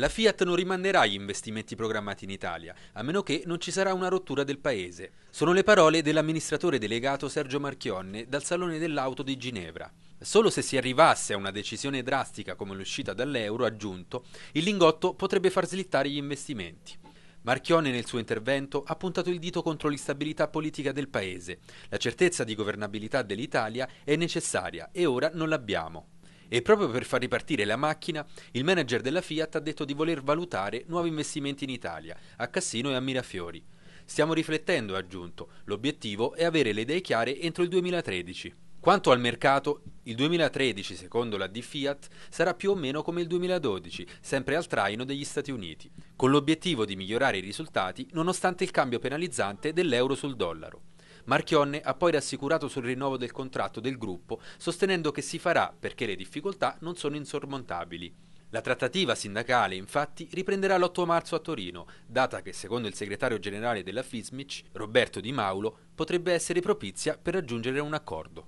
La Fiat non rimanderà gli investimenti programmati in Italia, a meno che non ci sarà una rottura del paese. Sono le parole dell'amministratore delegato Sergio Marchionne dal Salone dell'Auto di Ginevra. Solo se si arrivasse a una decisione drastica come l'uscita dall'euro aggiunto, il lingotto potrebbe far slittare gli investimenti. Marchionne nel suo intervento ha puntato il dito contro l'instabilità politica del Paese. La certezza di governabilità dell'Italia è necessaria e ora non l'abbiamo. E proprio per far ripartire la macchina, il manager della Fiat ha detto di voler valutare nuovi investimenti in Italia, a Cassino e a Mirafiori. Stiamo riflettendo, ha aggiunto. L'obiettivo è avere le idee chiare entro il 2013. Quanto al mercato, il 2013, secondo la di Fiat, sarà più o meno come il 2012, sempre al traino degli Stati Uniti, con l'obiettivo di migliorare i risultati nonostante il cambio penalizzante dell'euro sul dollaro. Marchionne ha poi rassicurato sul rinnovo del contratto del gruppo, sostenendo che si farà perché le difficoltà non sono insormontabili. La trattativa sindacale, infatti, riprenderà l'8 marzo a Torino, data che, secondo il segretario generale della FISMIC, Roberto Di Maulo, potrebbe essere propizia per raggiungere un accordo.